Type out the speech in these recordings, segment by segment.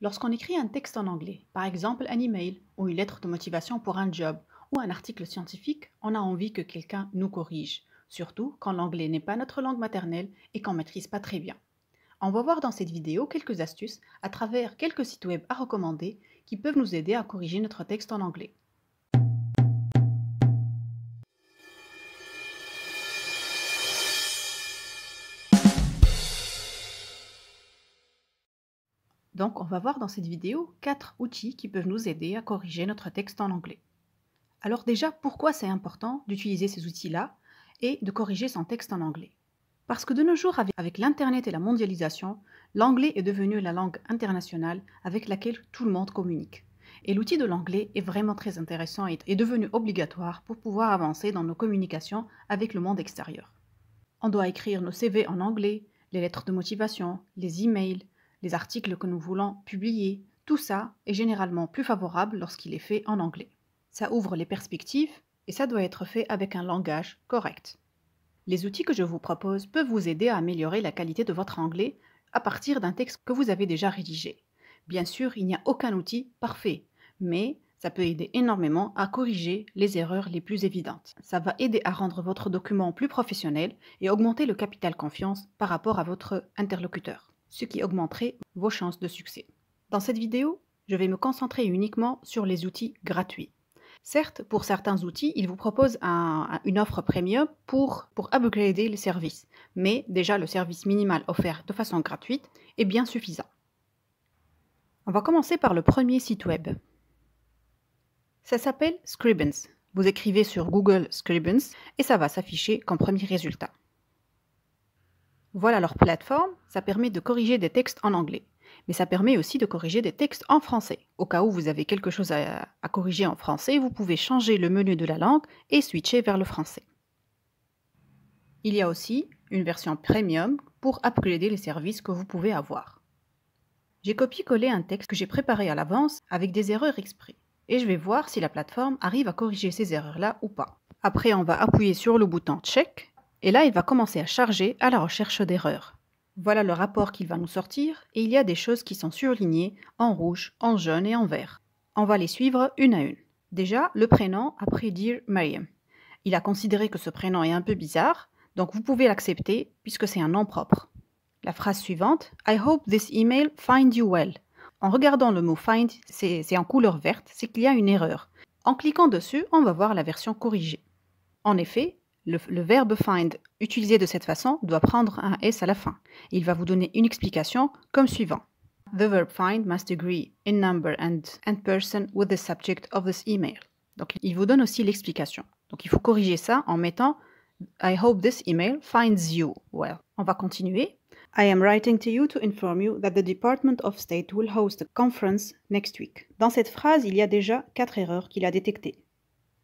Lorsqu'on écrit un texte en anglais, par exemple un email ou une lettre de motivation pour un job ou un article scientifique, on a envie que quelqu'un nous corrige, surtout quand l'anglais n'est pas notre langue maternelle et qu'on ne maîtrise pas très bien. On va voir dans cette vidéo quelques astuces à travers quelques sites web à recommander qui peuvent nous aider à corriger notre texte en anglais. Donc on va voir dans cette vidéo quatre outils qui peuvent nous aider à corriger notre texte en anglais. Alors déjà, pourquoi c'est important d'utiliser ces outils-là et de corriger son texte en anglais Parce que de nos jours, avec l'Internet et la mondialisation, l'anglais est devenu la langue internationale avec laquelle tout le monde communique. Et l'outil de l'anglais est vraiment très intéressant et est devenu obligatoire pour pouvoir avancer dans nos communications avec le monde extérieur. On doit écrire nos CV en anglais, les lettres de motivation, les emails, les articles que nous voulons publier. Tout ça est généralement plus favorable lorsqu'il est fait en anglais. Ça ouvre les perspectives et ça doit être fait avec un langage correct. Les outils que je vous propose peuvent vous aider à améliorer la qualité de votre anglais à partir d'un texte que vous avez déjà rédigé. Bien sûr, il n'y a aucun outil parfait, mais ça peut aider énormément à corriger les erreurs les plus évidentes. Ça va aider à rendre votre document plus professionnel et augmenter le capital confiance par rapport à votre interlocuteur ce qui augmenterait vos chances de succès. Dans cette vidéo, je vais me concentrer uniquement sur les outils gratuits. Certes, pour certains outils, ils vous proposent une offre premium pour, pour upgrader les services, mais déjà le service minimal offert de façon gratuite est bien suffisant. On va commencer par le premier site web. Ça s'appelle Scribens. Vous écrivez sur Google Scribbens et ça va s'afficher comme premier résultat. Voilà leur plateforme, ça permet de corriger des textes en anglais, mais ça permet aussi de corriger des textes en français. Au cas où vous avez quelque chose à, corriger en français, vous pouvez changer le menu de la langue et switcher vers le français. Il y a aussi une version premium pour upgrader les services que vous pouvez avoir. J'ai copié-collé un texte que j'ai préparé à l'avance avec des erreurs exprès et je vais voir si la plateforme arrive à corriger ces erreurs-là ou pas. Après, on va appuyer sur le bouton Check et là, il va commencer à charger à la recherche d'erreurs. Voilà le rapport qu'il va nous sortir, et il y a des choses qui sont surlignées en rouge, en jaune et en vert. On va les suivre une à une. Déjà, le prénom après Dear Miriam. Il a considéré que ce prénom est un peu bizarre, donc vous pouvez l'accepter puisque c'est un nom propre. La phrase suivante, I hope this email find you well. En regardant le mot find, c'est en couleur verte, c'est qu'il y a une erreur. En cliquant dessus, on va voir la version corrigée. En effet, le, verbe find utilisé de cette façon doit prendre un S à la fin. Il va vous donner une explication comme suivant. The verb find must agree in number and, and person with the subject of this email. Donc il vous donne aussi l'explication. Donc il faut corriger ça en mettant I hope this email finds you well. On va continuer. I am writing to you to inform you that the Department of State will host a conference next week. Dans cette phrase, il y a déjà quatre erreurs qu'il a détectées.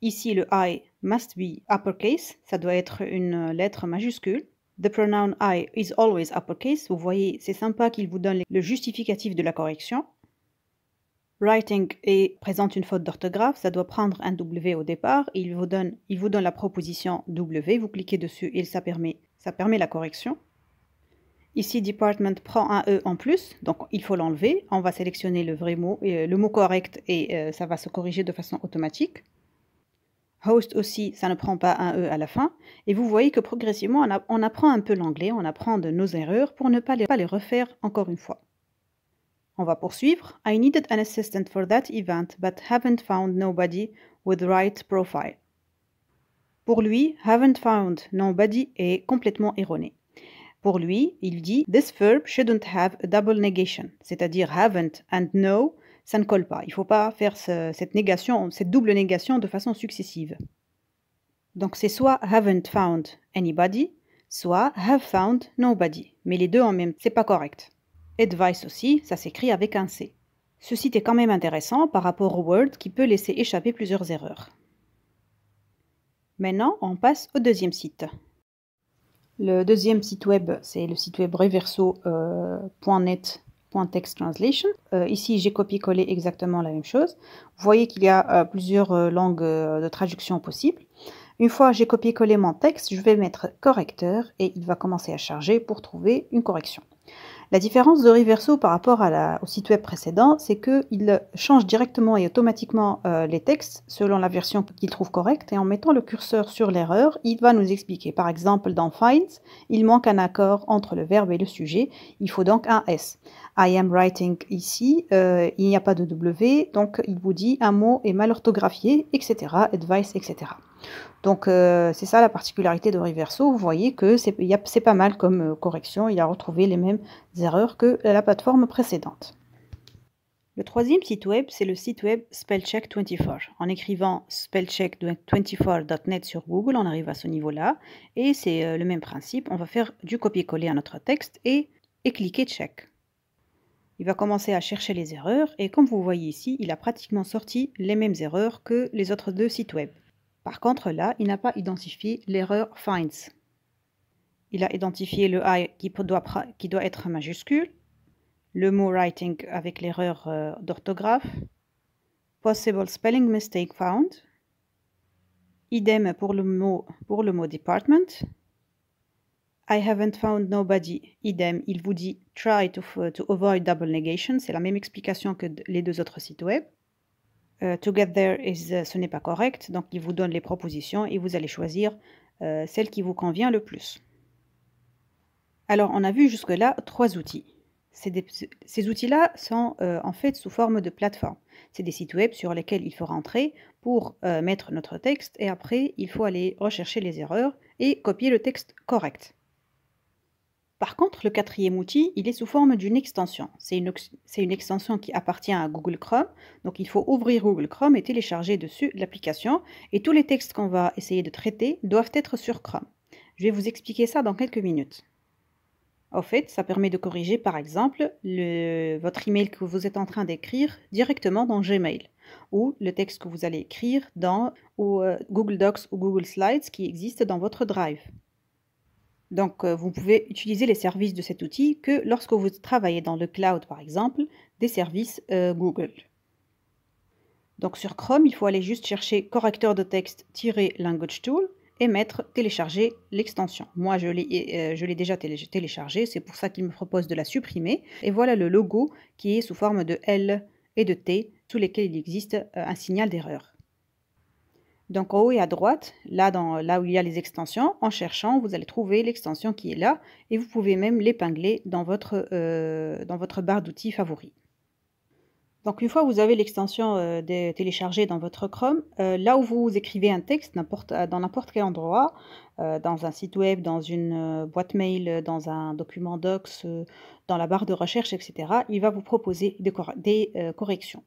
Ici, le I must be uppercase, ça doit être une lettre majuscule. The pronoun I is always uppercase. Vous voyez, c'est sympa qu'il vous donne le justificatif de la correction. Writing présente une faute d'orthographe, ça doit prendre un W au départ. Il vous donne, il la proposition W, vous cliquez dessus et ça permet, ça permet la correction. Ici, department prend un E en plus, donc il faut l'enlever. On va sélectionner le vrai mot, euh, le mot correct et euh, ça va se corriger de façon automatique. Host aussi, ça ne prend pas un E à la fin. Et vous voyez que progressivement, on, apprend un peu l'anglais, on apprend de nos erreurs pour ne pas les, pas les refaire encore une fois. On va poursuivre. I needed an assistant for that event, but haven't found nobody with right profile. Pour lui, haven't found nobody est complètement erroné. Pour lui, il dit This verb shouldn't have a double negation, c'est-à-dire haven't and no ça ne colle pas. Il ne faut pas faire cette négation, cette double négation de façon successive. Donc c'est soit haven't found anybody, soit have found nobody. Mais les deux en même, c'est pas correct. Advice aussi, ça s'écrit avec un C. Ce site est quand même intéressant par rapport au Word qui peut laisser échapper plusieurs erreurs. Maintenant, on passe au deuxième site. Le deuxième site web, c'est le site web reverso.net euh, .text translation. Euh, ici, j'ai copié-collé exactement la même chose. Vous voyez qu'il y a euh, plusieurs euh, langues de traduction possibles. Une fois j'ai copié-collé mon texte, je vais mettre correcteur et il va commencer à charger pour trouver une correction. La différence de Reverso par rapport à la, au site web précédent, c'est qu'il change directement et automatiquement euh, les textes selon la version qu'il trouve correcte et en mettant le curseur sur l'erreur, il va nous expliquer. Par exemple, dans Find, il manque un accord entre le verbe et le sujet, il faut donc un S. I am writing ici, euh, il n'y a pas de W, donc il vous dit un mot est mal orthographié, etc., advice, etc. Donc euh, c'est ça la particularité de Reverso. Vous voyez que c'est pas mal comme euh, correction. Il a retrouvé les mêmes erreurs que la plateforme précédente. Le troisième site web, c'est le site web Spellcheck24. En écrivant spellcheck24.net sur Google, on arrive à ce niveau-là. Et c'est euh, le même principe. On va faire du copier-coller à notre texte et cliquer Check. Il va commencer à chercher les erreurs et comme vous voyez ici, il a pratiquement sorti les mêmes erreurs que les autres deux sites web. Par contre, là, il n'a pas identifié l'erreur finds. Il a identifié le I qui doit, être majuscule, le mot writing avec l'erreur euh, d'orthographe, possible spelling mistake found, idem pour le mot, pour le mot department, I haven't found nobody, idem, il vous dit try to avoid double negation, c'est la même explication que les deux autres sites web. Euh, « To together is, euh, ce n'est pas correct. Donc, il vous donne les propositions et vous allez choisir euh, celle qui vous convient le plus. Alors, on a vu jusque-là trois outils. ces outils-là sont en fait sous forme de plateforme. C'est des sites web sur lesquels il faut rentrer pour mettre notre texte et après il faut aller rechercher les erreurs et copier le texte correct. Par contre, le quatrième outil, il est sous forme d'une extension. C'est une, extension qui appartient à Google Chrome. Donc, il faut ouvrir Google Chrome et télécharger dessus l'application. Et tous les textes qu'on va essayer de traiter doivent être sur Chrome. Je vais vous expliquer ça dans quelques minutes. Au fait, ça permet de corriger, par exemple, votre email que vous êtes en train d'écrire directement dans Gmail ou le texte que vous allez écrire dans euh, Google Docs ou Google Slides qui existe dans votre Drive. Donc, euh, vous pouvez utiliser les services de cet outil que lorsque vous travaillez dans le cloud, par exemple, des services euh, Google. Donc, sur Chrome, il faut aller juste chercher correcteur de texte-language tool et mettre télécharger l'extension. Moi, je l'ai euh, déjà téléchargé, c'est pour ça qu'il me propose de la supprimer. Et voilà le logo qui est sous forme de L et de T, sous lesquels il existe un signal d'erreur. Donc en haut et à droite, là, où il y a les extensions, en cherchant, vous allez trouver l'extension qui est là et vous pouvez même l'épingler dans, votre, euh, barre d'outils favoris. Donc une fois que vous avez l'extension euh, téléchargée dans votre Chrome, euh, là où vous écrivez un texte dans n'importe quel endroit, dans un site web, dans une boîte mail, dans un document docs, dans la barre de recherche, etc., il va vous proposer des corrections.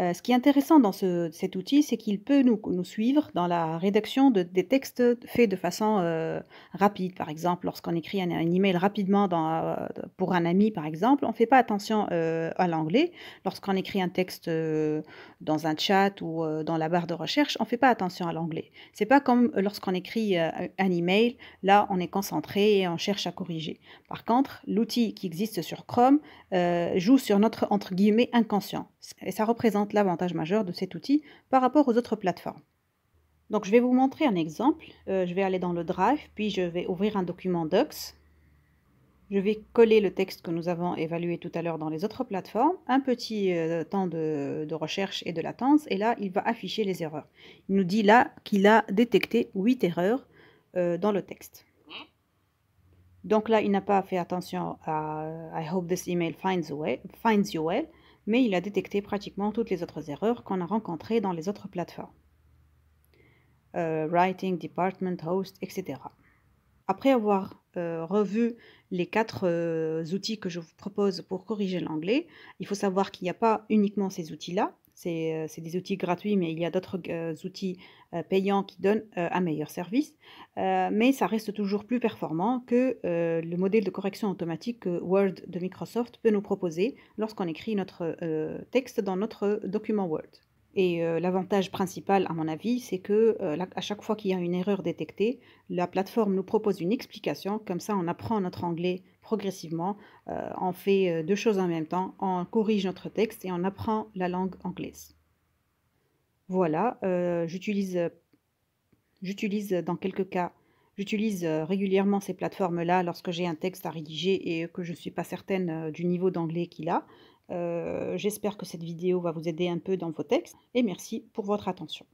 Euh, ce qui est intéressant dans cet outil, c'est qu'il peut nous, nous, suivre dans la rédaction de, des textes faits de façon euh, rapide. Par exemple, lorsqu'on écrit un, email rapidement dans, euh, pour un ami, par exemple, on ne fait pas attention à l'anglais. Lorsqu'on écrit un texte dans un chat ou dans la barre de recherche, on ne fait pas attention à l'anglais. C'est pas comme lorsqu'on écrit un email. Là, on est concentré et on cherche à corriger. Par contre, l'outil qui existe sur Chrome joue sur notre entre guillemets inconscient et ça représente l'avantage majeur de cet outil par rapport aux autres plateformes. Donc je vais vous montrer un exemple. Euh, je vais aller dans le Drive, puis je vais ouvrir un document Docs. Je vais coller le texte que nous avons évalué tout à l'heure dans les autres plateformes, un petit euh, temps de, recherche et de latence, et là, il va afficher les erreurs. Il nous dit là qu'il a détecté 8 erreurs euh, dans le texte. Donc là, il n'a pas fait attention à « I hope this email finds, you well » mais il a détecté pratiquement toutes les autres erreurs qu'on a rencontrées dans les autres plateformes. Euh, writing, department, host, etc. Après avoir euh, revu les quatre euh, outils que je vous propose pour corriger l'anglais, il faut savoir qu'il n'y a pas uniquement ces outils-là, euh, c'est des outils gratuits, mais il y a d'autres euh, outils euh, payants qui donnent un meilleur service. mais ça reste toujours plus performant que le modèle de correction automatique que Word de Microsoft peut nous proposer lorsqu'on écrit notre texte dans notre document Word. Et euh, l'avantage principal, à mon avis, c'est que euh, à chaque fois qu'il y a une erreur détectée, la plateforme nous propose une explication. Comme ça, on apprend notre anglais progressivement. Euh, on fait deux choses en même temps. On corrige notre texte et on apprend la langue anglaise. Voilà, j'utilise, j'utilise dans quelques cas, j'utilise régulièrement ces plateformes-là lorsque j'ai un texte à rédiger et que je ne suis pas certaine du niveau d'anglais qu'il a. Euh, j'espère que cette vidéo va vous aider un peu dans vos textes et merci pour votre attention.